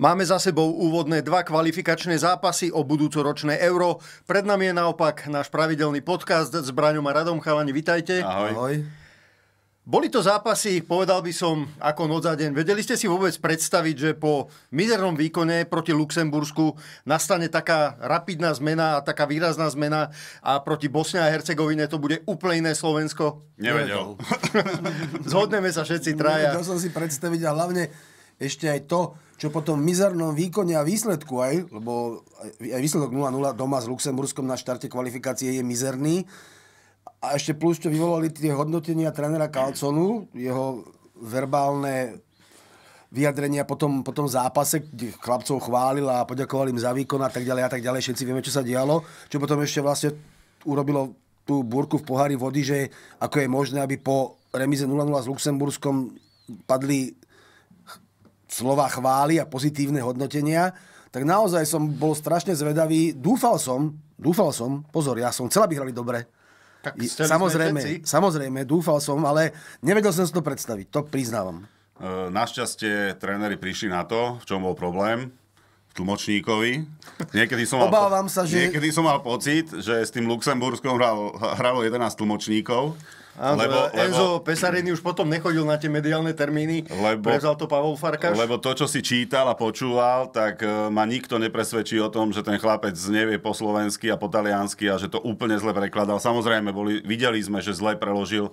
Máme za sebou úvodné dva kvalifikačné zápasy o budúcoročné euro. Pred nami je naopak náš pravidelný podcast s Braňom a Radom. Chalani, vitajte. Ahoj. Ahoj. Boli to zápasy, povedal by som, ako noc za deň. Vedeli ste si vôbec predstaviť, že po mizernom výkone proti Luxembursku nastane taká rapidná zmena a taká výrazná zmena a proti Bosne a Hercegovine to bude úplne iné Slovensko? Nevedel. Zhodneme sa všetci traja. Nevedel som si predstaviť a hlavne ešte aj to, čo po tom mizernom výkone a výsledku aj, lebo aj výsledok 0-0 doma s Luxemburskom na štarte kvalifikácie je mizerný, a ešte plus, čo vyvolali tie hodnotenia trénera Kalconu, jeho verbálne vyjadrenia po tom, po tom zápase, kde chlapcov chválil a poďakoval im za výkon a tak ďalej a tak ďalej. Všetci vieme, čo sa dialo. Čo potom ešte vlastne urobilo tú búrku v pohári vody, že ako je možné, aby po remize 0-0 s Luxemburskom padli slova chvály a pozitívne hodnotenia, tak naozaj som bol strašne zvedavý. Dúfal som, dúfal som, pozor, ja som chcel, aby hrali dobre, tak samozrejme, samozrejme, dúfal som, ale nevedel som si to predstaviť, to priznávam. E, našťastie tréneri prišli na to, v čom bol problém, tlmočníkovi. Niekedy som mal, sa, že... Niekedy som mal pocit, že s tým Luxemburskom hral, hralo 11 tlmočníkov Áno, lebo, Enzo Pesarini už potom nechodil na tie mediálne termíny, lebo, prevzal to Pavol Farkáš. Lebo to, čo si čítal a počúval, tak uh, ma nikto nepresvedčí o tom, že ten chlapec nevie po slovensky a po taliansky a že to úplne zle prekladal. Samozrejme, boli, videli sme, že zle preložil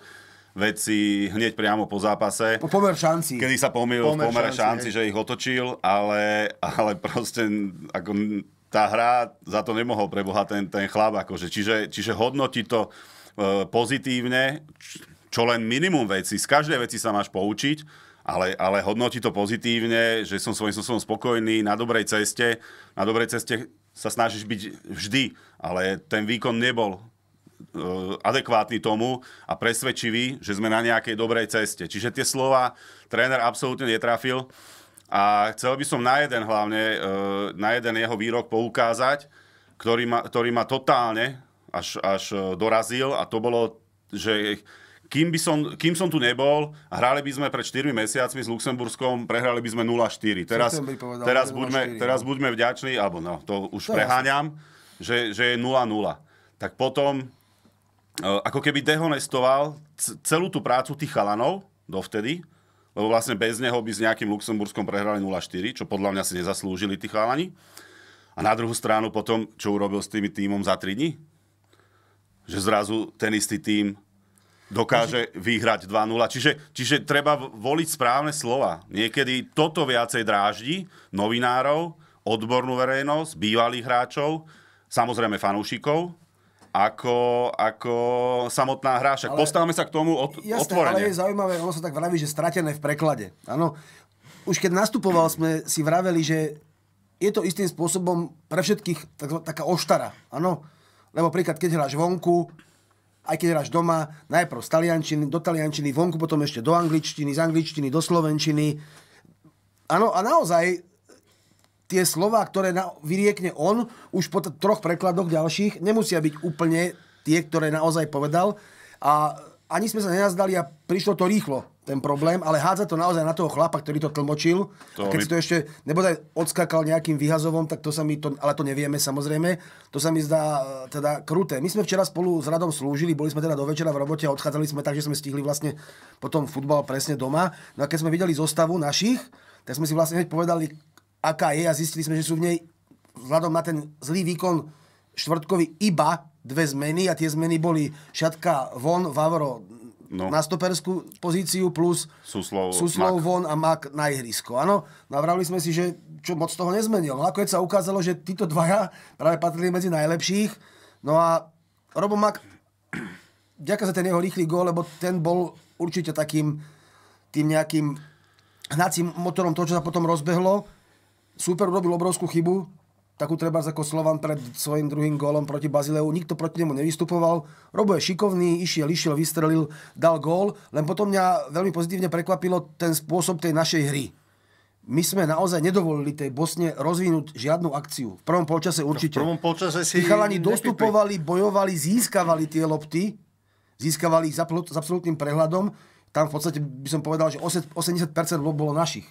veci hneď priamo po zápase. Po pomer šanci. Kedy sa pomýlil pomer v pomere šanci, šanci že ich otočil, ale, ale proste ako, tá hra za to nemohol prebohať ten, ten chlap. Akože. Čiže, čiže hodnotí to E, pozitívne, čo len minimum veci. Z každej veci sa máš poučiť, ale, ale hodnotí to pozitívne, že som svojím spôsobom spokojný, na dobrej ceste. Na dobrej ceste sa snažíš byť vždy, ale ten výkon nebol e, adekvátny tomu a presvedčivý, že sme na nejakej dobrej ceste. Čiže tie slova tréner absolútne netrafil a chcel by som na jeden hlavne, e, na jeden jeho výrok poukázať, ktorý ma, ktorý ma totálne až, až e, dorazil a to bolo, že kým, by som, kým som tu nebol, hrali by sme pred 4 mesiacmi s Luxemburskom, prehrali by sme 0-4. Teraz, povedal, teraz, 0-4, buďme, 4, no. teraz buďme vďační, alebo no, to už to preháňam, že, že je 0-0. Tak potom, e, ako keby dehonestoval celú tú prácu tých chalanov dovtedy, lebo vlastne bez neho by s nejakým Luxemburskom prehrali 0-4, čo podľa mňa si nezaslúžili tí chalani. A na druhú stranu potom, čo urobil s tými týmom za 3 dní, že zrazu ten istý tým dokáže vyhrať 2-0. Čiže, čiže treba voliť správne slova. Niekedy toto viacej dráždi novinárov, odbornú verejnosť, bývalých hráčov, samozrejme fanúšikov, ako, ako samotná hra. Však postávame sa k tomu od, jasné, otvorene. Ale je zaujímavé, ono sa tak vraví, že stratené v preklade. Áno, už keď nastupoval, sme si vraveli, že je to istým spôsobom pre všetkých tak, taká oštara. Áno, lebo príklad, keď hráš vonku, aj keď hráš doma, najprv z taliančiny, do taliančiny, vonku potom ešte do angličtiny, z angličtiny do slovenčiny. Áno, a naozaj tie slova, ktoré na, vyriekne on, už po troch prekladoch ďalších, nemusia byť úplne tie, ktoré naozaj povedal. A ani sme sa nenazdali a prišlo to rýchlo ten problém, ale hádza to naozaj na toho chlapa, ktorý to tlmočil. To a keď my... si to ešte nebodaj odskakal nejakým výhazovom, tak to sa mi to, ale to nevieme samozrejme, to sa mi zdá e, teda kruté. My sme včera spolu s Radom slúžili, boli sme teda do večera v robote a odchádzali sme tak, že sme stihli vlastne potom futbal presne doma. No a keď sme videli zostavu našich, tak sme si vlastne hneď povedali, aká je a zistili sme, že sú v nej vzhľadom na ten zlý výkon štvrtkový iba dve zmeny a tie zmeny boli Šatka von, Vavro no. na stoperskú pozíciu plus Suslov, Suslov von a Mak na ihrisko. Áno, navrali sme si, že čo moc toho nezmenil. No nakoniec sa ukázalo, že títo dvaja práve patrili medzi najlepších. No a Robo Mak, ďaká za ten jeho rýchly gól, lebo ten bol určite takým tým nejakým hnacím motorom toho, čo sa potom rozbehlo. Super urobil obrovskú chybu, takú treba ako Slovan pred svojim druhým gólom proti Bazileu, nikto proti nemu nevystupoval. Robo je šikovný, išiel, išiel, vystrelil, dal gól, len potom mňa veľmi pozitívne prekvapilo ten spôsob tej našej hry. My sme naozaj nedovolili tej Bosne rozvinúť žiadnu akciu. V prvom polčase určite. No v prvom polčase si... Chalani dostupovali, bojovali, získavali tie lopty, získavali ich s absolútnym prehľadom. Tam v podstate by som povedal, že 80% bolo našich.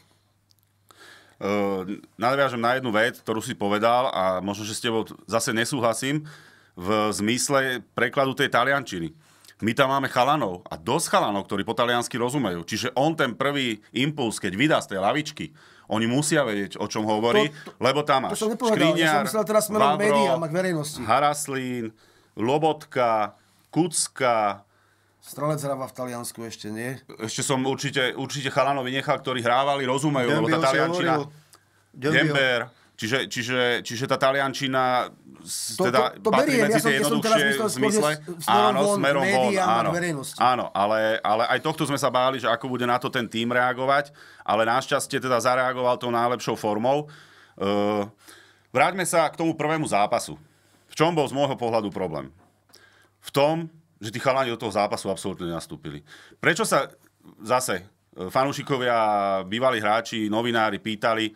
Uh, nadviažem na jednu vec, ktorú si povedal a možno, že s tebou zase nesúhlasím v zmysle prekladu tej taliančiny. My tam máme chalanov a dosť chalanov, ktorí po taliansky rozumejú. Čiže on ten prvý impuls, keď vydá z tej lavičky, oni musia vedieť, o čom hovorí, to, to, lebo tam máš Škriňar, ja teraz Vavro, médiám Haraslín, Lobotka, Kucka, Strelec hráva v Taliansku ešte nie. Ešte som určite, určite chalanovi nechal, ktorí hrávali, rozumejú, lebo tá Taliančina... Dember. Čiže, čiže, čiže tá Taliančina to, teda to, to patrí beriem, medzi ja tie jednoduchšie zmysle. Áno, von, smerom von, áno, áno ale, ale aj tohto sme sa báli, že ako bude na to ten tým reagovať, ale našťastie teda zareagoval tou najlepšou formou. Uh, vráťme sa k tomu prvému zápasu. V čom bol z môjho pohľadu problém? V tom, že tí chalani do toho zápasu absolútne nastúpili. Prečo sa zase e, fanúšikovia, bývalí hráči, novinári pýtali,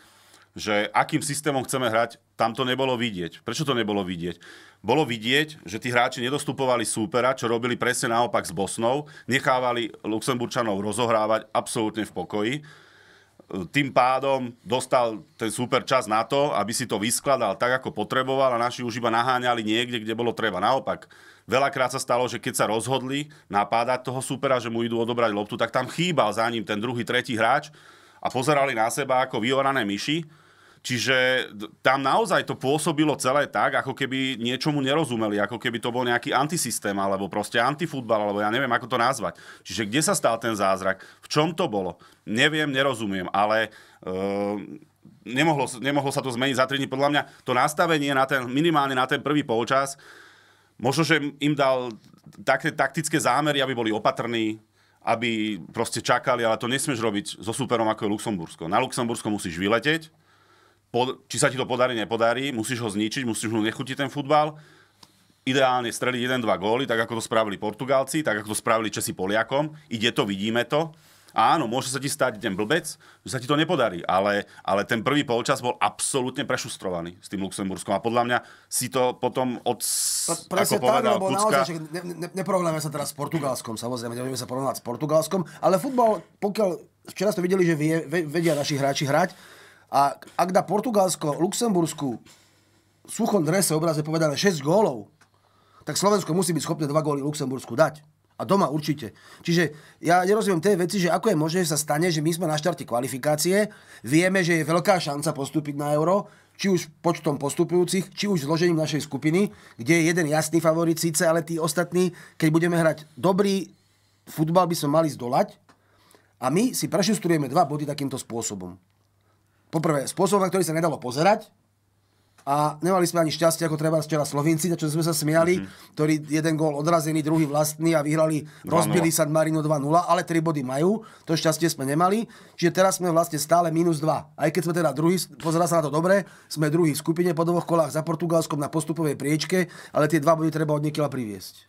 že akým systémom chceme hrať, tam to nebolo vidieť. Prečo to nebolo vidieť? Bolo vidieť, že tí hráči nedostupovali súpera, čo robili presne naopak s Bosnou, nechávali Luxemburčanov rozohrávať absolútne v pokoji tým pádom dostal ten super čas na to, aby si to vyskladal tak, ako potreboval a naši už iba naháňali niekde, kde bolo treba. Naopak, veľakrát sa stalo, že keď sa rozhodli napádať toho supera, že mu idú odobrať loptu, tak tam chýbal za ním ten druhý, tretí hráč a pozerali na seba ako vyorané myši Čiže tam naozaj to pôsobilo celé tak, ako keby niečomu nerozumeli, ako keby to bol nejaký antisystém, alebo proste antifutbal, alebo ja neviem, ako to nazvať. Čiže kde sa stal ten zázrak? V čom to bolo? Neviem, nerozumiem, ale uh, nemohlo, nemohlo sa to zmeniť za 3 dní. Podľa mňa to nastavenie na ten, minimálne na ten prvý polčas, možno, že im dal také taktické zámery, aby boli opatrní, aby proste čakali, ale to nesmieš robiť so superom ako je Luxembursko. Na Luxembursko musíš vyleteť, pod, či sa ti to podarí, nepodarí, musíš ho zničiť, musíš mu nechutiť ten futbal, ideálne streliť 1-2 góly, tak ako to spravili Portugálci, tak ako to spravili Česi Poliakom, ide to, vidíme to. Áno, môže sa ti stať ten blbec, že sa ti to nepodarí, ale, ale ten prvý polčas bol absolútne prešustrovaný s tým Luxemburskom a podľa mňa si to potom od... Pre, presne ako povedal, tak, lebo Kucka... naozaj, ne, ne, neporovnáme sa teraz s Portugalskom, samozrejme, nebudeme sa porovnávať s Portugalskom, ale futbal, pokiaľ včera ste videli, že vie, vedia naši hráči hrať, a ak dá Portugalsko Luxembursku v suchom drese obraze povedané 6 gólov, tak Slovensko musí byť schopné 2 góly Luxembursku dať. A doma určite. Čiže ja nerozumiem tej veci, že ako je možné, že sa stane, že my sme na štarte kvalifikácie, vieme, že je veľká šanca postúpiť na euro, či už počtom postupujúcich, či už zložením našej skupiny, kde je jeden jasný favorit síce, ale tí ostatní, keď budeme hrať dobrý futbal, by sme mali zdolať. A my si prešustrujeme dva body takýmto spôsobom poprvé, spôsobom, na ktorý sa nedalo pozerať, a nemali sme ani šťastie, ako treba včera Slovinci, na čo sme sa smiali, mm-hmm. ktorý jeden gól odrazený, druhý vlastný a vyhrali, rozbili sa Marino 2-0, ale tri body majú, to šťastie sme nemali, čiže teraz sme vlastne stále minus 2. Aj keď sme teda druhý, pozerá sa na to dobre, sme druhý v skupine po dvoch kolách za Portugalskom na postupovej priečke, ale tie dva body treba od priviesť.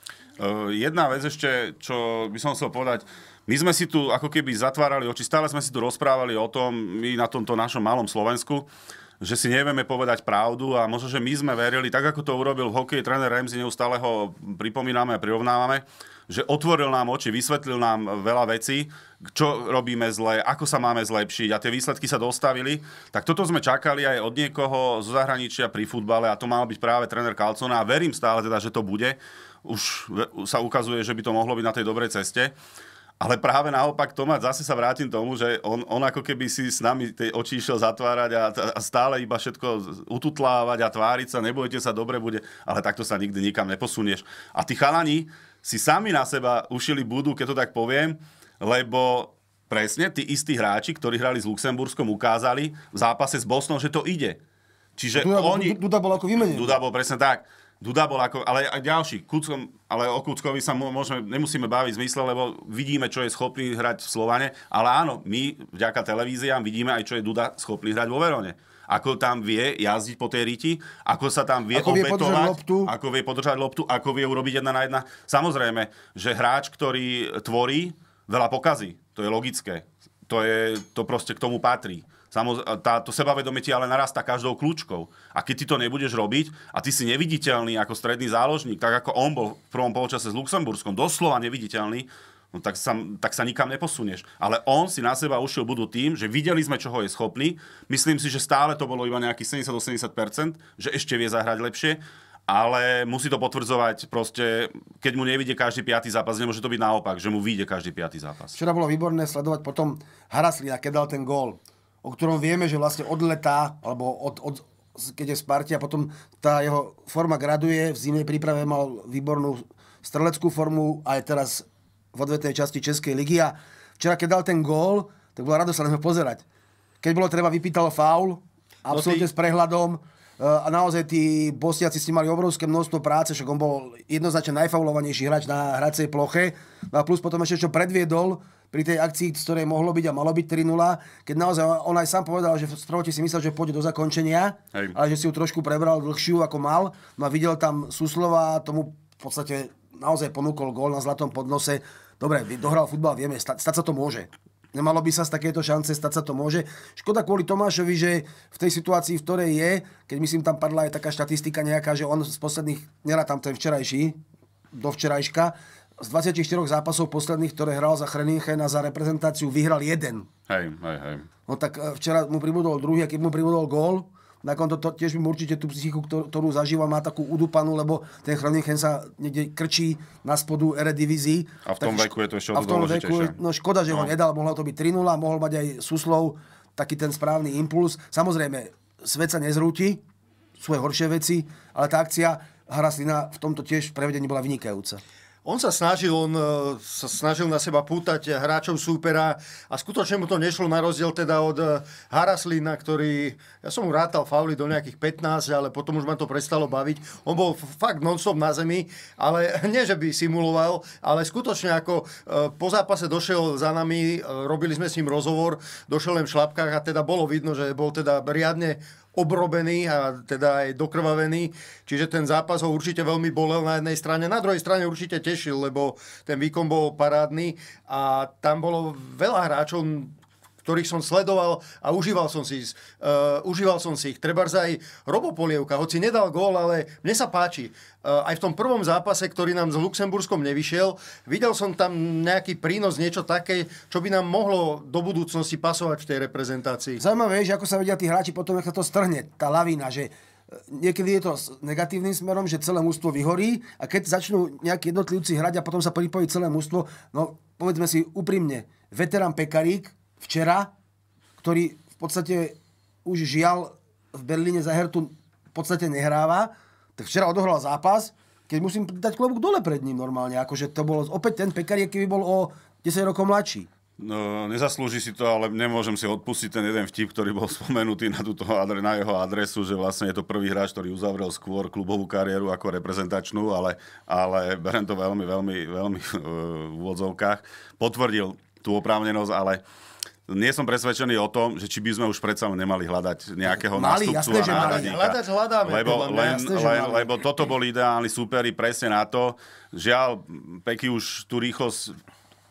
Jedna vec ešte, čo by som chcel povedať, my sme si tu ako keby zatvárali oči, stále sme si tu rozprávali o tom, my na tomto našom malom Slovensku, že si nevieme povedať pravdu a možno, že my sme verili, tak ako to urobil v hokeji tréner Ramsey, neustále ho pripomíname a prirovnávame, že otvoril nám oči, vysvetlil nám veľa vecí, čo robíme zle, ako sa máme zlepšiť a tie výsledky sa dostavili. Tak toto sme čakali aj od niekoho zo zahraničia pri futbale a to mal byť práve tréner Kalcona a verím stále teda, že to bude. Už sa ukazuje, že by to mohlo byť na tej dobrej ceste. Ale práve naopak, Tomáš, zase sa vrátim tomu, že on, on ako keby si s nami tie oči išiel zatvárať a, a stále iba všetko ututlávať a tváriť sa, nebojte sa, dobre bude, ale takto sa nikdy nikam neposunieš. A tí chalani si sami na seba ušili budú, keď to tak poviem, lebo presne tí istí hráči, ktorí hrali s Luxemburskom, ukázali v zápase s Bosnou, že to ide. Čiže Duda, oni... Duda bol ako vymenený. Duda bol presne tak. Duda bol ako, ale aj ďalší, Kuckom, ale o Kuckovi sa môžeme, nemusíme baviť v zmysle, lebo vidíme, čo je schopný hrať v Slovane, ale áno, my vďaka televíziám vidíme aj, čo je Duda schopný hrať vo Verone. Ako tam vie jazdiť po tej riti, ako sa tam vie ako vie obetovať, loptu. ako vie podržať loptu, ako vie urobiť jedna na jedna. Samozrejme, že hráč, ktorý tvorí, veľa pokazí. To je logické. To, je, to proste k tomu patrí tá, to sebavedomie ti ale narastá každou kľúčkou. A keď ty to nebudeš robiť a ty si neviditeľný ako stredný záložník, tak ako on bol v prvom polčase s Luxemburskom, doslova neviditeľný, no tak sa, tak sa nikam neposunieš. Ale on si na seba ušiel budú tým, že videli sme, čoho je schopný. Myslím si, že stále to bolo iba nejaký 70-80%, že ešte vie zahrať lepšie, ale musí to potvrdzovať proste, keď mu nevidie každý piatý zápas, nemôže to byť naopak, že mu vyjde každý piatý zápas. Včera bolo výborné sledovať potom Haraslina, keď dal ten gól o ktorom vieme, že vlastne od leta, alebo od, od, keď je v Sparte a potom tá jeho forma graduje, v zimnej príprave mal výbornú streleckú formu a je teraz v odvetnej časti Českej ligy a včera, keď dal ten gól, tak bola radosť sa na pozerať. Keď bolo treba, vypýtal faul, no absolútne s prehľadom e, a naozaj tí bosniaci s ním mali obrovské množstvo práce, však on bol jednoznačne najfaulovanejší hráč na hracej ploche. No a plus potom ešte čo predviedol, pri tej akcii, z ktorej mohlo byť a malo byť 3-0, keď naozaj on aj sám povedal, že v si myslel, že pôjde do zakončenia, Hej. ale že si ju trošku prebral dlhšiu ako mal, no a videl tam Suslova a tomu v podstate naozaj ponúkol gól na zlatom podnose. Dobre, dohral futbal, vieme, stať, stať sa to môže. Nemalo by sa z takéto šance, stať sa to môže. Škoda kvôli Tomášovi, že v tej situácii, v ktorej je, keď myslím, tam padla aj taká štatistika nejaká, že on z posledných, nerad tam ten včerajší, do včerajška, z 24 zápasov posledných, ktoré hral za a za reprezentáciu, vyhral jeden. Hej, hej, hej. No tak e, včera mu pribudol druhý a keď mu pribudol gól, na konto to, tiež mu určite tú psychiku, ktorú zažíva, má takú udupanú, lebo ten Chroninchen sa niekde krčí na spodu Eredivizii. A v tom veku je to ešte a v tom veku, no škoda, že no. ho nedal, mohlo to byť 3-0, mohol mať aj Suslov taký ten správny impuls. Samozrejme, svet sa nezrúti, sú aj horšie veci, ale tá akcia Hraslina v tomto tiež prevedení bola vynikajúca. On sa snažil, on e, sa snažil na seba pútať hráčov súpera a skutočne mu to nešlo na rozdiel teda od e, Haraslina, ktorý, ja som mu rátal fauly do nejakých 15, ale potom už ma to prestalo baviť. On bol fakt nonstop na zemi, ale nie, že by simuloval, ale skutočne ako e, po zápase došiel za nami, robili sme s ním rozhovor, došiel len v šlapkách a teda bolo vidno, že bol teda riadne obrobený a teda aj dokrvavený. Čiže ten zápas ho určite veľmi bolel na jednej strane. Na druhej strane určite tešil, lebo ten výkon bol parádny a tam bolo veľa hráčov, ktorých som sledoval a užíval som si, uh, užíval som si ich. Treba aj Robo Polievka, hoci nedal gól, ale mne sa páči. Uh, aj v tom prvom zápase, ktorý nám s Luxemburskom nevyšiel, videl som tam nejaký prínos, niečo také, čo by nám mohlo do budúcnosti pasovať v tej reprezentácii. Zaujímavé je, že ako sa vedia tí hráči potom, ako to strhne, tá lavína, že eh, niekedy je to s negatívnym smerom, že celé mužstvo vyhorí a keď začnú nejakí jednotlivci hrať a potom sa pripojí celé mužstvo, no povedzme si úprimne, veterán Pekarík, včera, ktorý v podstate už žial v Berlíne za Hertu v podstate nehráva, tak včera odohral zápas, keď musím dať klobúk dole pred ním normálne. Akože to bolo opäť ten pekár, keby bol o 10 rokov mladší. No, nezaslúži si to, ale nemôžem si odpustiť ten jeden vtip, ktorý bol spomenutý na, túto adre, na jeho adresu, že vlastne je to prvý hráč, ktorý uzavrel skôr klubovú kariéru ako reprezentačnú, ale, ale berem to veľmi, veľmi, veľmi v úvodzovkách. Potvrdil tú oprávnenosť, ale uh, nie som presvedčený o tom, že či by sme už predsa nemali hľadať nejakého mali, nástupcu jasné, a náhradníka. hľadať hľadáme. Lebo, len, jasné, len, lebo toto boli ideálni súperi presne na to. Žiaľ, Peky už tú rýchlosť...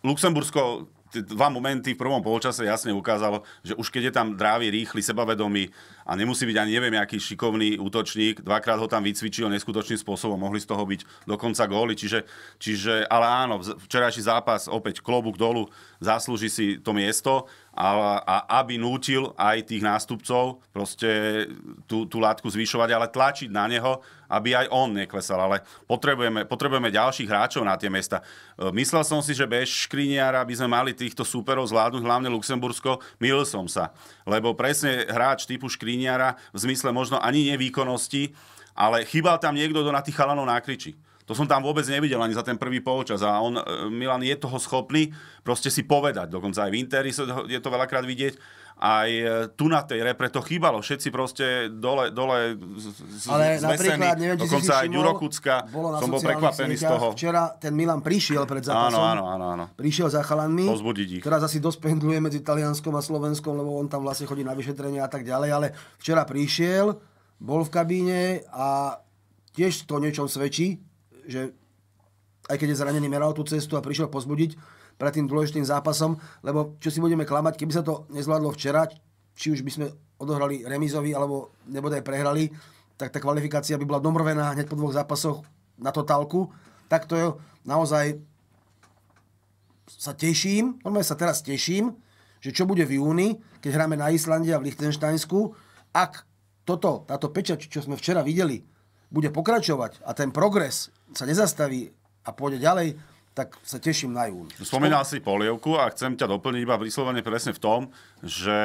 Luxembursko dva momenty v prvom polčase jasne ukázalo, že už keď je tam drávy rýchly, sebavedomý a nemusí byť ani neviem, aký šikovný útočník, dvakrát ho tam vycvičil neskutočným spôsobom, mohli z toho byť dokonca góly, čiže, čiže ale áno, včerajší zápas opäť klobúk dolu, zaslúži si to miesto a, a aby nútil aj tých nástupcov proste tú, tú látku zvyšovať, ale tlačiť na neho, aby aj on neklesal. Ale potrebujeme, potrebujeme ďalších hráčov na tie miesta. E, myslel som si, že bez Škriniara by sme mali týchto súperov zvládnuť, hlavne Luxembursko. Mýlil som sa, lebo presne hráč typu Škriniara Skriniara v zmysle možno ani nevýkonnosti, ale chýbal tam niekto, kto na tých chalanov nákričí. To som tam vôbec nevidel ani za ten prvý polčas. A on, e, Milan, je toho schopný proste si povedať. Dokonca aj v Interi je to veľakrát vidieť aj e, tu na tej repre to chýbalo. Všetci proste dole, dole z, Ale zmesení. napríklad, neviem, či Dokonca si aj Ďuro Kucka, som bol prekvapený z toho. Včera ten Milan prišiel pred zápasom. Áno, áno, áno. áno. Prišiel za chalanmi. Pozbudiť ich. Teraz asi dospendluje medzi Talianskom a Slovenskom, lebo on tam vlastne chodí na vyšetrenie a tak ďalej. Ale včera prišiel, bol v kabíne a tiež to niečom svedčí, že aj keď je zranený, meral tú cestu a prišiel pozbudiť, pred tým dôležitým zápasom, lebo čo si budeme klamať, keby sa to nezvládlo včera, či už by sme odohrali remizovi alebo aj prehrali, tak tá kvalifikácia by bola domrvená hneď po dvoch zápasoch na totálku. Tak to je naozaj sa teším, normálne sa teraz teším, že čo bude v júni, keď hráme na Islande a v Lichtensteinsku, ak toto, táto pečať, čo sme včera videli, bude pokračovať a ten progres sa nezastaví a pôjde ďalej, tak sa teším na jún. Spomínal si polievku a chcem ťa doplniť iba vyslovene presne v tom, že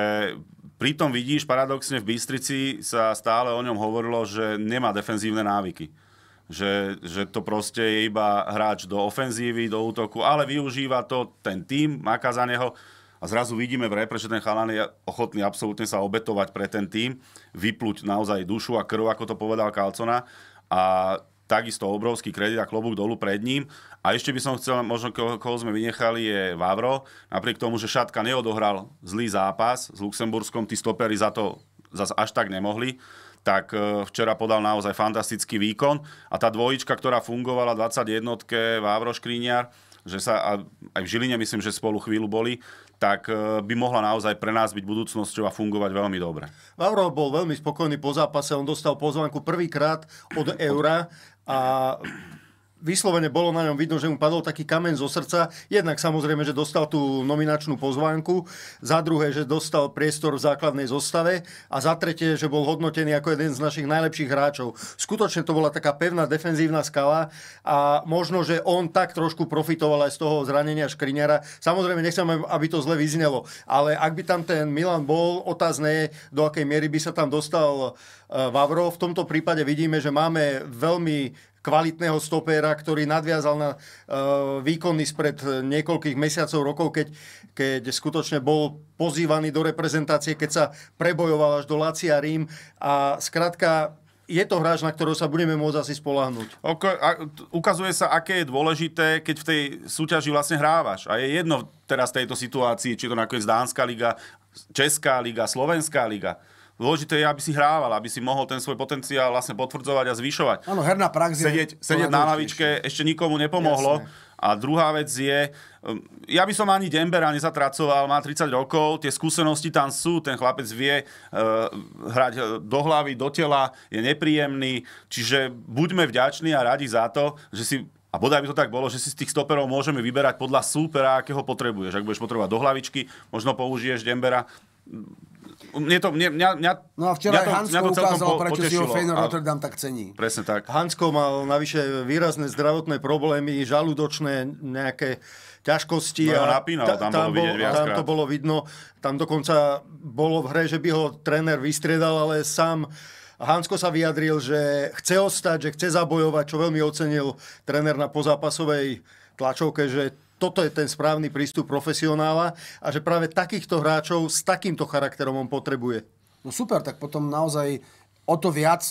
pritom vidíš paradoxne v Bystrici sa stále o ňom hovorilo, že nemá defenzívne návyky. Že, že to proste je iba hráč do ofenzívy, do útoku, ale využíva to ten tým, maká za neho a zrazu vidíme v repre, že ten chalán je ochotný absolútne sa obetovať pre ten tým, vypluť naozaj dušu a krv, ako to povedal Kalcona a takisto obrovský kredit a klobúk dolu pred ním. A ešte by som chcel, možno koho, koho sme vynechali, je Vavro. Napriek tomu, že Šatka neodohral zlý zápas s Luxemburskom, tí stopery za to zase až tak nemohli, tak e, včera podal naozaj fantastický výkon. A tá dvojička, ktorá fungovala 21. Vavro Škríňar, že sa aj v Žiline myslím, že spolu chvíľu boli, tak eh, by mohla naozaj pre nás byť budúcnosťou a fungovať veľmi dobre. Vavrov bol veľmi spokojný po zápase, on dostal pozvanku prvýkrát od Eura a vyslovene bolo na ňom vidno, že mu padol taký kameň zo srdca. Jednak samozrejme, že dostal tú nominačnú pozvánku, za druhé, že dostal priestor v základnej zostave a za tretie, že bol hodnotený ako jeden z našich najlepších hráčov. Skutočne to bola taká pevná defenzívna skala a možno, že on tak trošku profitoval aj z toho zranenia Škriňara. Samozrejme, nechcem, aby to zle vyznelo, ale ak by tam ten Milan bol, otázne je, do akej miery by sa tam dostal eh, Vavro. V tomto prípade vidíme, že máme veľmi kvalitného stopéra, ktorý nadviazal na eh, výkony spred niekoľkých mesiacov, rokov, keď, keď skutočne bol pozývaný do reprezentácie, keď sa prebojoval až do Lacia Rím. A skrátka, je to hráč, na ktorého sa budeme môcť asi spolahnuť. Oko, a, ukazuje sa, aké je dôležité, keď v tej súťaži vlastne hrávaš. A je jedno teraz v tejto situácii, či to nakoniec Dánska liga, Česká liga, Slovenská liga. Dôležité je, aby si hrával, aby si mohol ten svoj potenciál vlastne potvrdzovať a zvyšovať. Áno, herná prax sedieť, Sedieť na lavičke ešte nikomu nepomohlo. Jasne. A druhá vec je, um, ja by som ani Dembera nezatracoval, má 30 rokov, tie skúsenosti tam sú, ten chlapec vie uh, hrať uh, do hlavy, do tela, je nepríjemný, čiže buďme vďační a radi za to, že si a bodaj by to tak bolo, že si z tých stoperov môžeme vyberať podľa súpera, akého potrebuješ. Ak budeš potrebovať do hlavičky, možno použiješ Dembera mne to, mne, mňa, mňa, no a včera to, Hansko to ukázal, po, prečo si ho Feyenoord Rotterdam tak cení. Presne tak. Hansko mal navyše výrazné zdravotné problémy, žalúdočné nejaké ťažkosti. No, a napínal, tam, tam, bolo vidieť tam to bolo vidno. Tam dokonca bolo v hre, že by ho tréner vystriedal, ale sám Hansko sa vyjadril, že chce ostať, že chce zabojovať, čo veľmi ocenil tréner na pozápasovej tlačovke, že toto je ten správny prístup profesionála a že práve takýchto hráčov s takýmto charakterom on potrebuje. No super, tak potom naozaj o to viac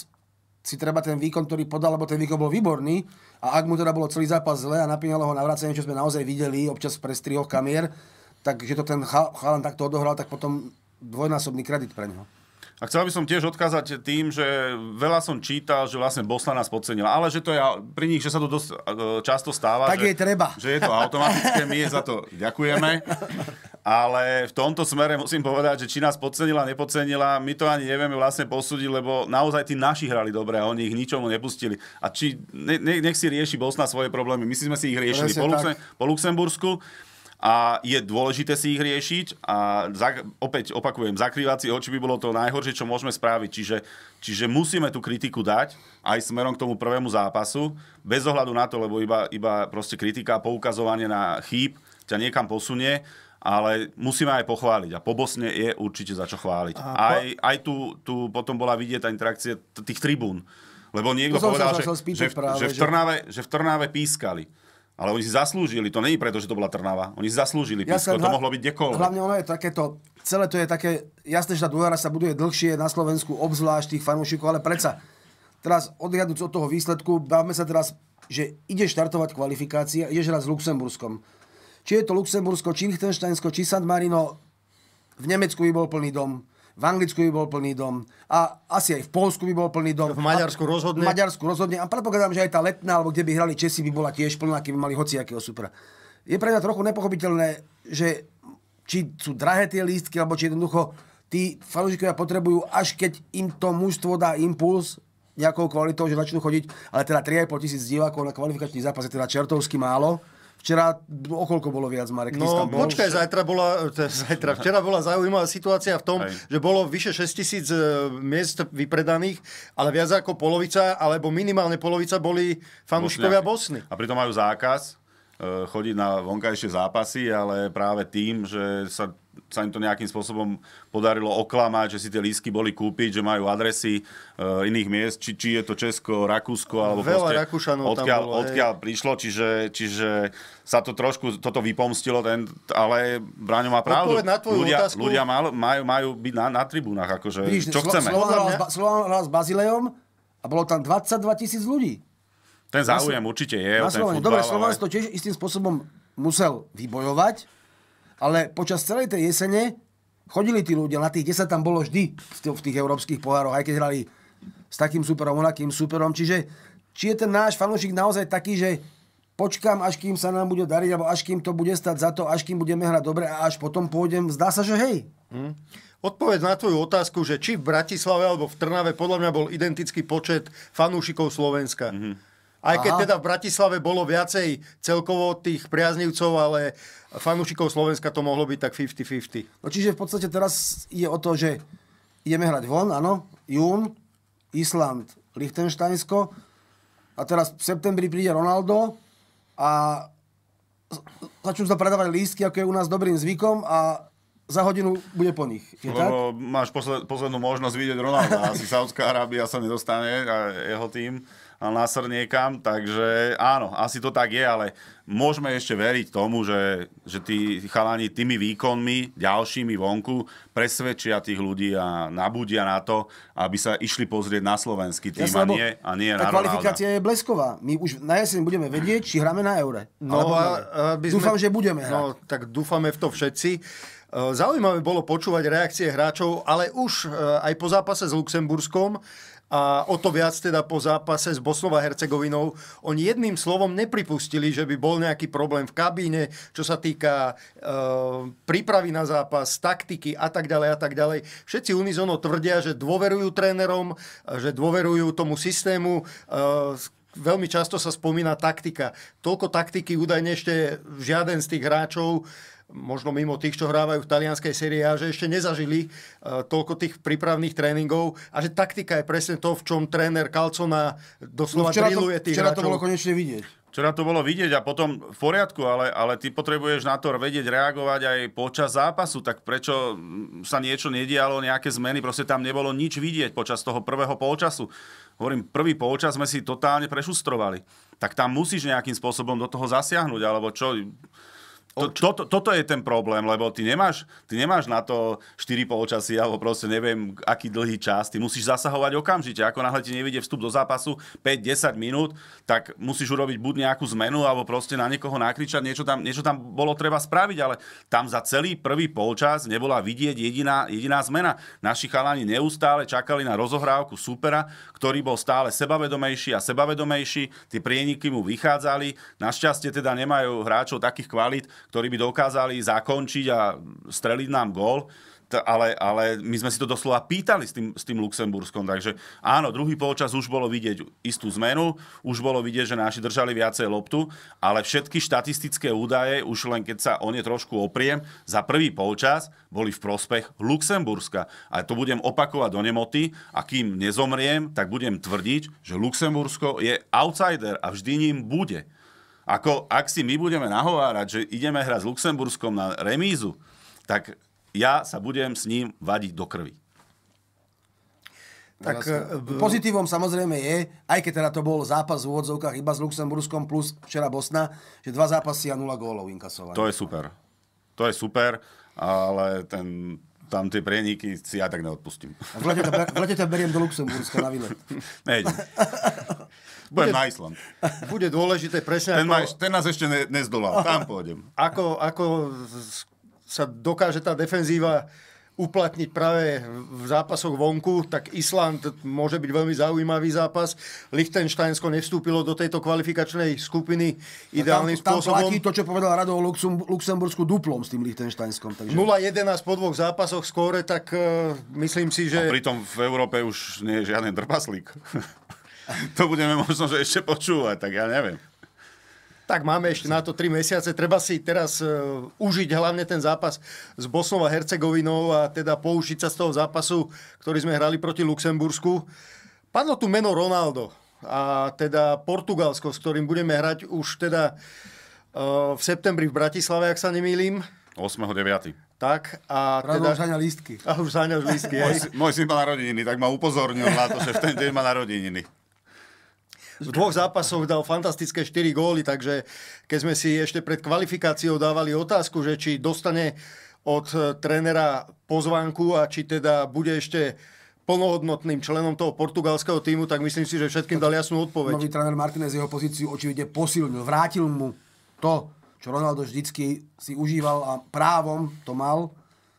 si treba ten výkon, ktorý podal, lebo ten výkon bol výborný. A ak mu teda bolo celý zápas zle a napínalo ho na vracenie, čo sme naozaj videli občas v prestrihoch kamier, takže to ten chalan takto odohral, tak potom dvojnásobný kredit pre neho. A chcel by som tiež odkázať tým, že veľa som čítal, že vlastne Bosna nás podcenila, ale že to je pri nich, že sa to dosť e, často stáva. Tak že, je treba. Že je to automatické, my je za to ďakujeme. Ale v tomto smere musím povedať, že či nás podcenila, nepodcenila, my to ani nevieme vlastne posúdiť, lebo naozaj tí naši hrali dobre a oni ich ničomu nepustili. A či ne, nech si rieši Bosna svoje problémy, my sme si ich riešili po, Luxem, po Luxembursku a je dôležité si ich riešiť a za, opäť opakujem, zakrývať si oči by bolo to najhoršie, čo môžeme spraviť. Čiže, čiže musíme tú kritiku dať aj smerom k tomu prvému zápasu, bez ohľadu na to, lebo iba, iba proste kritika a poukazovanie na chýb ťa niekam posunie, ale musíme aj pochváliť. A po Bosne je určite za čo chváliť. po... Aj, aj tu, tu potom bola vidieť tá interakcia t- tých tribún. Lebo niekto povedal, že, že, v, práve, že, v Trnave, že v Trnave pískali. Ale oni si zaslúžili, to není preto, že to bola Trnava. Oni si zaslúžili ja písko, hla... to mohlo byť kdekoľvek. Hlavne ono je takéto, celé to je také, jasné, že tá dôvera sa buduje dlhšie na Slovensku, obzvlášť tých fanúšikov, ale predsa, teraz odhľadnúť od toho výsledku, bavme sa teraz, že ide štartovať kvalifikácia, ideš raz s Luxemburskom. Či je to Luxembursko, či Lichtensteinsko, či San Marino, v Nemecku by bol plný dom v Anglicku by bol plný dom a asi aj v Polsku by bol plný dom. V Maďarsku rozhodne. V Maďarsku rozhodne a predpokladám, že aj tá letná, alebo kde by hrali Česi, by bola tiež plná, keby mali hociakého supera. Je pre mňa trochu nepochopiteľné, že či sú drahé tie lístky, alebo či jednoducho tí fanúšikovia potrebujú, až keď im to mužstvo dá impuls, nejakou kvalitou, že začnú chodiť, ale teda 3,5 tisíc divákov na kvalifikačný zápas je teda čertovsky málo. Včera koľko bolo viac, Marek? No, bol počkaj, zajtra bola, zajtra, včera bola zaujímavá situácia v tom, Aj. že bolo vyše 6 tisíc e, miest vypredaných, ale viac ako polovica, alebo minimálne polovica boli fanúšikovia Bosny. A pritom majú zákaz, Eh, chodiť na vonkajšie zápasy, ale práve tým, že sa, sa im to nejakým spôsobom podarilo oklamať, že si tie lísky boli kúpiť, že majú adresy eh, iných miest, či, či je to Česko, Rakúsko, alebo Veľa proste, odkiaľ, bolo, odkiaľ prišlo, čiže, čiže sa to trošku, toto vypomstilo, ten, ale Braňo má pravdu. na tvoju ľudia, ľudia mal, majú, majú byť na, na tribúnach, akože, Víš, čo slo, chceme? Slovan hral s Bazileom a bolo tam 22 tisíc ľudí. Ten záujem na, určite je. Na Slovanie. Dobre, Slovensko tiež istým spôsobom musel vybojovať, ale počas celej tej jesene chodili tí ľudia, na tých 10 tam bolo vždy v tých európskych pohároch, aj keď hrali s takým superom, onakým superom. Čiže či je ten náš fanúšik naozaj taký, že počkám, až kým sa nám bude dariť, alebo až kým to bude stať za to, až kým budeme hrať dobre a až potom pôjdem. Zdá sa, že hej. Hmm. Odpoveď na tvoju otázku, že či v Bratislave alebo v Trnave podľa mňa bol identický počet fanúšikov Slovenska. Mm-hmm aj keď Aha. teda v Bratislave bolo viacej celkovo tých priaznivcov, ale fanúšikov Slovenska to mohlo byť tak 50-50. No čiže v podstate teraz je o to, že ideme hrať von, áno, jún, Island, Liechtensteinsko a teraz v septembri príde Ronaldo a začnú sa predávať lístky, ako je u nás dobrým zvykom a za hodinu bude po nich. Je Lebo tak? máš posled, poslednú možnosť vidieť Ronalda, asi Saudská Arábia sa nedostane a jeho tým nasr niekam, takže áno, asi to tak je, ale môžeme ešte veriť tomu, že, že tí chalani tými výkonmi, ďalšími vonku, presvedčia tých ľudí a nabudia na to, aby sa išli pozrieť na slovenský tým Jasne, a nie, a nie na kvalifikácia je blesková. My už na jeseň budeme vedieť, či hráme na Eure. No, a, sme... Dúfam, že budeme no, hrať. No, tak dúfame v to všetci. E, zaujímavé bolo počúvať reakcie hráčov, ale už e, aj po zápase s Luxemburskom a o to viac teda po zápase s Bosnou a Hercegovinou oni jedným slovom nepripustili, že by bol nejaký problém v kabíne, čo sa týka e, prípravy na zápas, taktiky a tak ďalej a tak ďalej. Všetci unizono tvrdia, že dôverujú trénerom, že dôverujú tomu systému, e, veľmi často sa spomína taktika. Toľko taktiky údajne ešte žiaden z tých hráčov možno mimo tých, čo hrávajú v talianskej sérii A, že ešte nezažili e, toľko tých prípravných tréningov a že taktika je presne to, v čom tréner Kalcona doslova no driluje to, tých Včera hráčov. to bolo konečne vidieť. Včera to bolo vidieť a potom v poriadku, ale, ale ty potrebuješ na to vedieť reagovať aj počas zápasu, tak prečo sa niečo nedialo, nejaké zmeny, proste tam nebolo nič vidieť počas toho prvého polčasu hovorím, prvý polčas sme si totálne prešustrovali. Tak tam musíš nejakým spôsobom do toho zasiahnuť, alebo čo, to, to, to, toto je ten problém, lebo ty nemáš, ty nemáš na to 4 polčasy alebo proste neviem aký dlhý čas. Ty musíš zasahovať okamžite. Ako náhle ti nevidie vstup do zápasu 5-10 minút, tak musíš urobiť buď nejakú zmenu alebo proste na niekoho nakričať. Niečo tam, niečo tam bolo treba spraviť, ale tam za celý prvý polčas nebola vidieť jediná, jediná zmena. Naši chalani neustále čakali na rozohrávku supera, ktorý bol stále sebavedomejší a sebavedomejší. Tie prieniky mu vychádzali. Našťastie teda nemajú hráčov takých kvalít, ktorí by dokázali zakončiť a streliť nám gól, ale, ale my sme si to doslova pýtali s tým, s tým Luxemburskom. Takže áno, druhý polčas už bolo vidieť istú zmenu, už bolo vidieť, že naši držali viacej loptu, ale všetky štatistické údaje, už len keď sa o ne trošku opriem, za prvý polčas boli v prospech Luxemburska. A to budem opakovať do nemoty a kým nezomriem, tak budem tvrdiť, že Luxembursko je outsider a vždy ním bude. Ako, ak si my budeme nahovárať, že ideme hrať s Luxemburskom na remízu, tak ja sa budem s ním vadiť do krvi. Tak e, pozitívom samozrejme je, aj keď teda to bol zápas v úvodzovkách iba s Luxemburskom plus včera Bosna, že dva zápasy a nula gólov inkasovali. To je super. To je super, ale ten, tam tie prieniky si ja tak neodpustím. lete, v lete to, beriem do Luxemburska na výlet. Budem bude, na Island. Bude dôležité presne... Ten, ako, ten nás ešte ne, nezdolal, tam pôjdem. Ako, ako sa dokáže tá defenzíva uplatniť práve v zápasoch vonku, tak Island môže byť veľmi zaujímavý zápas. Lichtensteinsko nevstúpilo do tejto kvalifikačnej skupiny ideálnym tam, tam spôsobom. Tam platí to, čo povedal Rado o Luxembursku duplom s tým Lichtensteinskom. Takže... 0-11 po dvoch zápasoch skóre, tak uh, myslím si, že... A pritom v Európe už nie je žiadny drpaslík. to budeme možno že ešte počúvať, tak ja neviem. Tak máme ešte na to 3 mesiace. Treba si teraz uh, užiť hlavne ten zápas s Bosnou a Hercegovinou a teda použiť sa z toho zápasu, ktorý sme hrali proti Luxembursku. Padlo tu meno Ronaldo a teda Portugalsko, s ktorým budeme hrať už teda uh, v septembri v Bratislave, ak sa nemýlim. 8.9. Tak a Rado teda... už lístky. A už zaňaš lístky, Môj, môj syn má narodeniny, tak ma upozornil na to, že v ten deň má narodeniny v dvoch zápasoch dal fantastické 4 góly, takže keď sme si ešte pred kvalifikáciou dávali otázku, že či dostane od eh, trénera pozvánku a či teda bude ešte plnohodnotným členom toho portugalského týmu, tak myslím si, že všetkým dal jasnú odpoveď. Nový tréner Martinez jeho pozíciu očividne posilnil, vrátil mu to, čo Ronaldo vždycky si užíval a právom to mal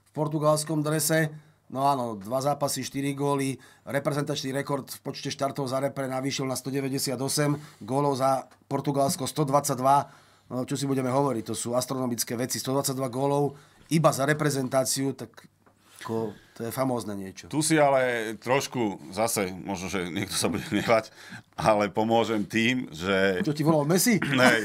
v portugalskom drese No áno, dva zápasy, 4 góly, reprezentačný rekord v počte štartov za repre navýšil na 198, gólov za Portugalsko 122, no čo si budeme hovoriť, to sú astronomické veci, 122 gólov iba za reprezentáciu, tak ako to je famózne niečo. Tu si ale trošku, zase, možno, že niekto sa bude hnevať, ale pomôžem tým, že... To ti volal Messi? Ne,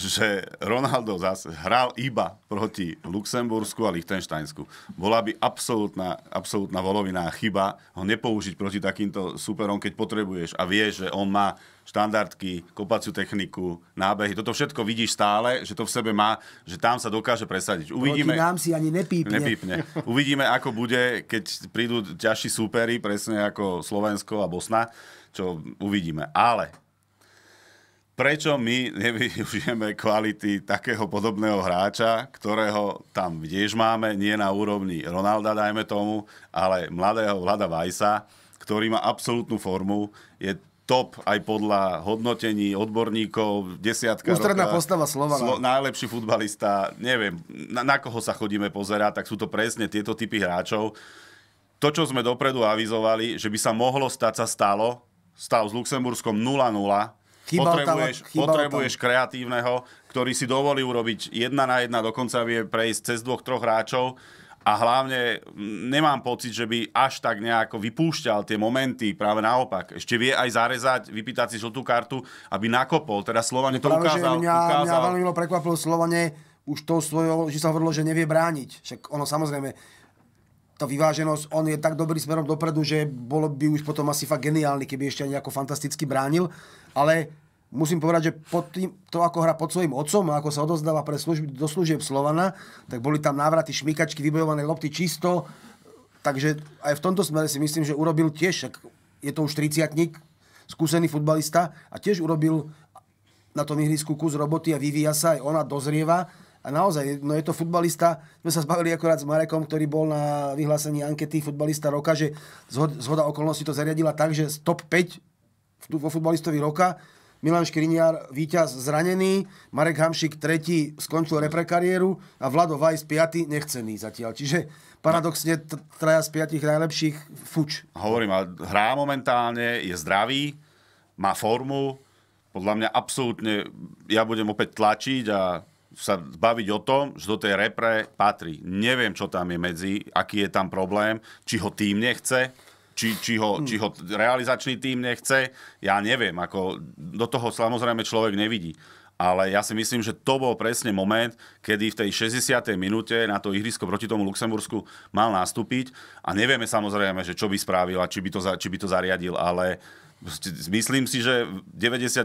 že Ronaldo zase hral iba proti Luxembursku a Lichtensteinsku. Bola by absolútna, absolútna volovina chyba ho nepoužiť proti takýmto superom, keď potrebuješ a vieš, že on má štandardky, kopaciu techniku, nábehy. Toto všetko vidíš stále, že to v sebe má, že tam sa dokáže presadiť. Uvidíme. Proti nám si ani nepípne. nepípne. Uvidíme, ako bude, keď prídu ťažší súperi, presne ako Slovensko a Bosna, čo uvidíme. Ale prečo my nevyužijeme kvality takého podobného hráča, ktorého tam tiež máme, nie na úrovni Ronalda, dajme tomu, ale mladého Vlada Vajsa, ktorý má absolútnu formu, je top aj podľa hodnotení odborníkov, desiatka Ústredná roka, postava slova. Slo, najlepší futbalista, neviem, na, na koho sa chodíme pozerať, tak sú to presne tieto typy hráčov. To, čo sme dopredu avizovali, že by sa mohlo stať, sa stalo. Stav s Luxemburskom 0-0. Chýbal potrebuješ, tam, potrebuješ tam. kreatívneho, ktorý si dovolí urobiť jedna na jedna, dokonca vie prejsť cez dvoch, troch hráčov a hlavne nemám pocit, že by až tak nejako vypúšťal tie momenty, práve naopak. Ešte vie aj zarezať, vypýtať si žltú kartu, aby nakopol. Teda Slovanie no to ukázal. Mňa, ukázal. mňa veľmi prekvapilo Slovanie už to svojo, že sa hovorilo, že nevie brániť. Však ono samozrejme, tá vyváženosť, on je tak dobrý smerom dopredu, že bolo by už potom asi fakt geniálny, keby ešte nejako fantasticky bránil, ale musím povedať, že pod tým, to, ako hra pod svojim otcom a ako sa odozdáva pre služby, do služieb Slovana, tak boli tam návraty šmikačky, vybojované lopty čisto. Takže aj v tomto smere si myslím, že urobil tiež, je to už 30 skúsený futbalista a tiež urobil na tom ihrisku kus roboty a vyvíja sa, aj ona dozrieva. A naozaj, no je to futbalista, sme sa zbavili akorát s Marekom, ktorý bol na vyhlásení ankety futbalista roka, že zhoda okolností to zariadila tak, že top 5 vo futbalistovi roka Milan Škriniar víťaz zranený, Marek Hamšik tretí skončil repre kariéru a Vlado Vajs piatý nechcený zatiaľ. Čiže paradoxne traja z piatich najlepších fuč. Hovorím, ale hrá momentálne, je zdravý, má formu, podľa mňa absolútne, ja budem opäť tlačiť a sa baviť o tom, že do tej repre patrí. Neviem, čo tam je medzi, aký je tam problém, či ho tým nechce, či, či, ho, či ho realizačný tým nechce, ja neviem. Ako, do toho samozrejme človek nevidí. Ale ja si myslím, že to bol presne moment, kedy v tej 60. minúte na to ihrisko proti tomu Luxembursku mal nastúpiť. A nevieme samozrejme, že čo by spravil a či by to, či by to zariadil, ale myslím si, že 99%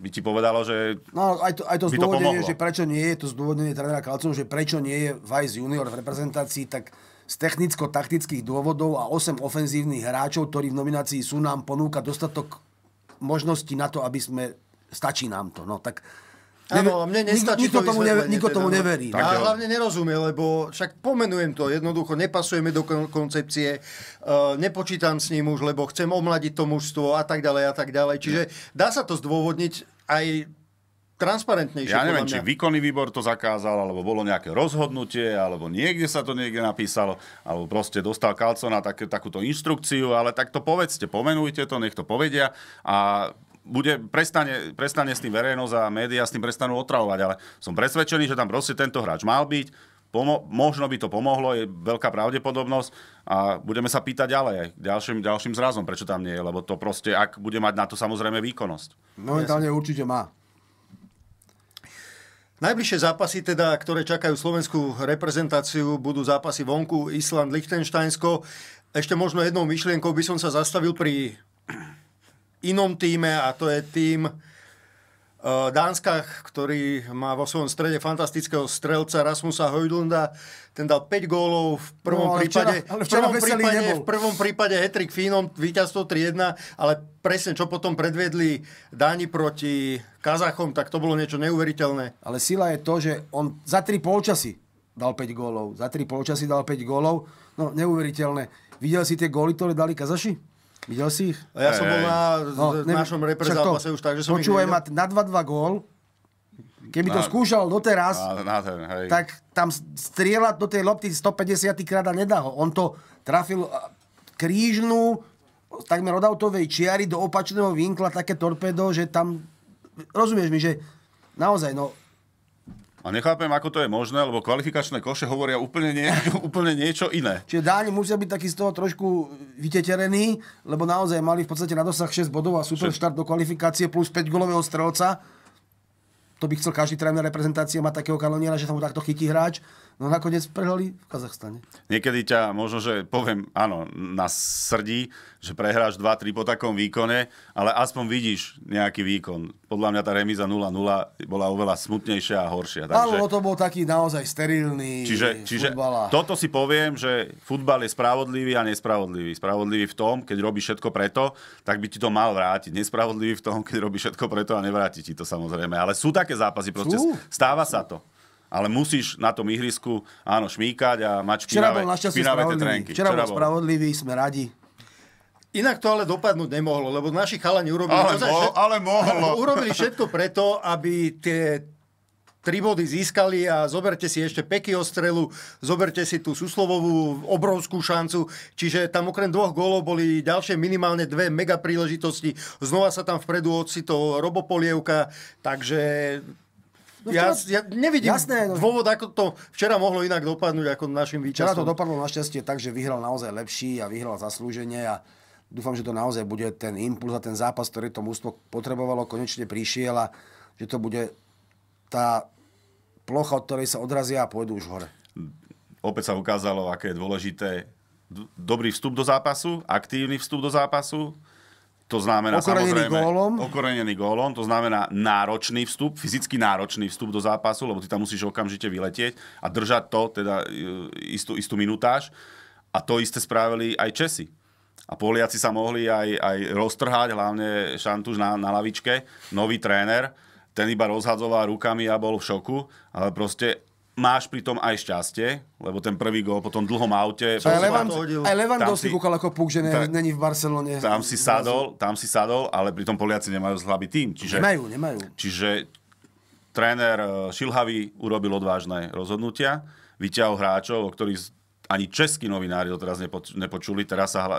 by ti povedalo, že No, aj to, aj to zdôvodnenie, to že prečo nie je to zdôvodnenie trénera Kalcov, že prečo nie je Vice junior v reprezentácii, tak z technicko-taktických dôvodov a 8 ofenzívnych hráčov, ktorí v nominácii sú, nám ponúka dostatok možností na to, aby sme... Stačí nám to. No tak Áno, mne nestačí Nik- to tomu, neve, nikto tomu neverí. No. Tak, a hlavne nerozumie, lebo však pomenujem to, jednoducho nepasujeme do kon- koncepcie, uh, nepočítam s ním už, lebo chcem omladiť to mužstvo a tak ďalej a tak ďalej. Čiže dá sa to zdôvodniť aj transparentnejšie. Ja neviem, či výkonný výbor to zakázal, alebo bolo nejaké rozhodnutie, alebo niekde sa to niekde napísalo, alebo proste dostal Kalcona tak, takúto inštrukciu, ale tak to povedzte, pomenujte to, nech to povedia a bude, prestane, prestane s tým verejnosť a médiá s tým prestanú otravovať, ale som presvedčený, že tam proste tento hráč mal byť, Pomo- možno by to pomohlo, je veľká pravdepodobnosť a budeme sa pýtať ďalej, aj ďalším, ďalším zrazom, prečo tam nie je, lebo to proste, ak bude mať na to samozrejme výkonnosť. Momentálne určite má. Najbližšie zápasy, teda, ktoré čakajú slovenskú reprezentáciu, budú zápasy vonku, Island, Liechtensteinsko. Ešte možno jednou myšlienkou by som sa zastavil pri inom týme a to je tým Eh, dánska, ktorý má vo svojom strede fantastického strelca Rasmusa Hojdlunda, Ten dal 5 gólov v prvom no, ale prípade. Včera, ale včera v, prvom prípade nebol. v prvom prípade Hetrik Fínom, víťazstvo 3-1, ale presne čo potom predvedli Dáni proti Kazachom, tak to bolo niečo neuveriteľné. Ale sila je to, že on za 3 polčasy dal 5 gólov. Za 3 polčasy dal 5 gólov. No, neuveriteľné. Videl si tie góly, ktoré dali Kazaši? Videl si ich? Ja som bol na no, ne, našom reprezápase už tak, že som Počúvaj ma, na 2-2 gól, keby na, to skúšal doteraz, na, na ten, hej. tak tam strieľať do tej lopty 150 krát a nedá ho. On to trafil krížnu, takmer od autovej čiary do opačného vinkla také torpedo, že tam, rozumieš mi, že naozaj, no, a nechápem, ako to je možné, lebo kvalifikačné koše hovoria úplne, nie, úplne niečo iné. Čiže Dáni musia byť taký z toho trošku vyteterení, lebo naozaj mali v podstate na dosah 6 bodov a super 6. štart do kvalifikácie plus 5 golového strelca. To by chcel každý tréner reprezentácie mať takého kanoniera, že sa mu takto chytí hráč. No nakoniec prehrali v Kazachstane. Niekedy ťa možno, že poviem, áno, nás srdí, že prehráš 2-3 po takom výkone, ale aspoň vidíš nejaký výkon. Podľa mňa tá remiza 0-0 bola oveľa smutnejšia a horšia. Takže... Áno, to bol taký naozaj sterilný čiže, čiže toto si poviem, že futbal je spravodlivý a nespravodlivý. Spravodlivý v tom, keď robíš všetko preto, tak by ti to mal vrátiť. Nespravodlivý v tom, keď robíš všetko preto a nevráti ti to samozrejme. Ale sú také zápasy, proste sú. stáva sa to ale musíš na tom ihrisku, áno, šmíkať a mať špinavé, špinavé tie trenky. Včera, Včera bol spravodlivý, sme radi. Inak to ale dopadnúť nemohlo, lebo naši chalani urobili... Ale, naozaj, mo- ale mohlo. Urobili všetko preto, aby tie tri body získali a zoberte si ešte Peky ostrelu, zoberte si tú Suslovovú obrovskú šancu, čiže tam okrem dvoch gólov boli ďalšie minimálne dve mega príležitosti, znova sa tam vpredu to Robopolievka, takže No ja, ja nevidím jasné, no. dôvod, ako to včera mohlo inak dopadnúť ako našim výčasom. Včera to dopadlo našťastie tak, že vyhral naozaj lepší a vyhral zaslúženie a dúfam, že to naozaj bude ten impuls a ten zápas, ktorý to mústvo potrebovalo, konečne prišiel a že to bude tá plocha, od ktorej sa odrazia a pôjdu už hore. Opäť sa ukázalo, aké je dôležité dobrý vstup do zápasu, aktívny vstup do zápasu, to znamená okorenený samozrejme, gólom. okorenený gólom, to znamená náročný vstup, fyzicky náročný vstup do zápasu, lebo ty tam musíš okamžite vyletieť a držať to, teda e, istú, istú minutáž. A to isté spravili aj Česi. A Poliaci sa mohli aj, aj roztrhať, hlavne Šantuš na, na lavičke, nový tréner, ten iba rozhadzoval rukami a bol v šoku, ale proste máš pri tom aj šťastie, lebo ten prvý gol po tom dlhom aute... Aj, Levand, si, kúkal ako púk, že není v Barcelone. Tam si sadol, tam si sadol, ale pri tom Poliaci nemajú slabý tým. Čiže, nemajú, nemajú. Čiže tréner eh, Šilhavý urobil odvážne rozhodnutia, vyťahol hráčov, o ktorých ani českí novinári to teraz nepočuli, teraz sa hla,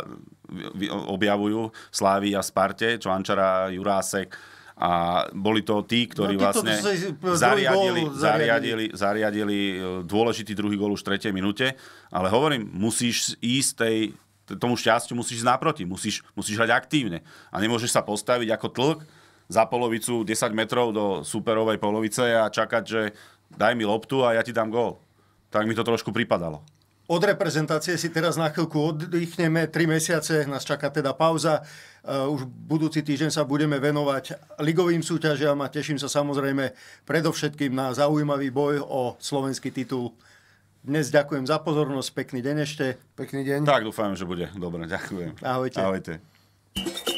objavujú Slávy a Sparte, Čvančara, Jurásek, a boli to tí, ktorí no, vlastne zariadili, gol, zariadili, zariadili, zariadili e, dôležitý druhý gol už v tretej minúte, ale hovorím, musíš ísť tej tomu šťastiu musíš ísť naproti, musíš, musíš hrať aktívne a nemôžeš sa postaviť ako tlk za polovicu 10 metrov do superovej polovice a čakať, že daj mi loptu a ja ti dám gól. Tak mi to trošku pripadalo. Od reprezentácie si teraz na chvíľku oddychneme, tri mesiace, nás čaká teda pauza. Eh, už budúci týždeň sa budeme venovať ligovým súťažiam a teším sa samozrejme predovšetkým na zaujímavý boj o slovenský titul. Dnes ďakujem za pozornosť, pekný deň ešte. Pekný deň. Tak dúfam, že bude. Dobre, ďakujem. Ahojte. Ahojte.